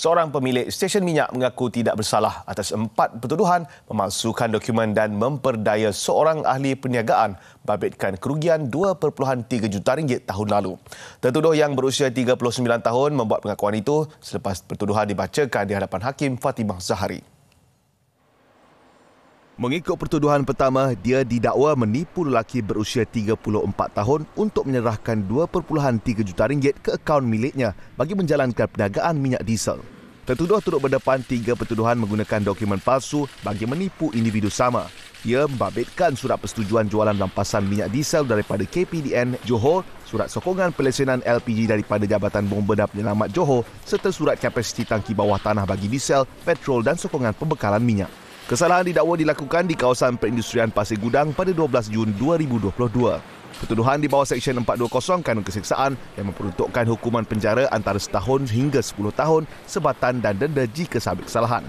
Seorang pemilik stesen minyak mengaku tidak bersalah atas empat pertuduhan memalsukan dokumen dan memperdaya seorang ahli perniagaan babitkan kerugian 2.3 juta ringgit tahun lalu. Tertuduh yang berusia 39 tahun membuat pengakuan itu selepas pertuduhan dibacakan di hadapan Hakim Fatimah Zahari. Mengikut pertuduhan pertama, dia didakwa menipu lelaki berusia 34 tahun untuk menyerahkan 2.3 juta ringgit ke akaun miliknya bagi menjalankan perniagaan minyak diesel. Tertuduh turut berdepan tiga pertuduhan menggunakan dokumen palsu bagi menipu individu sama. Ia membabitkan surat persetujuan jualan rampasan minyak diesel daripada KPDN Johor, surat sokongan pelesenan LPG daripada Jabatan Bomba dan Penyelamat Johor serta surat kapasiti tangki bawah tanah bagi diesel, petrol dan sokongan pembekalan minyak. Kesalahan didakwa dilakukan di kawasan perindustrian Pasir Gudang pada 12 Jun 2022. Pertuduhan di bawah Seksyen 420 Kanun Kesiksaan yang memperuntukkan hukuman penjara antara setahun hingga 10 tahun sebatan dan denda jika sabit kesalahan.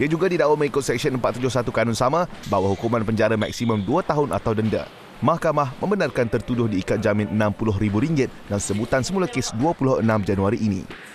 Dia juga didakwa mengikut Seksyen 471 Kanun sama bahawa hukuman penjara maksimum 2 tahun atau denda. Mahkamah membenarkan tertuduh diikat jamin RM60,000 dan sebutan semula kes 26 Januari ini.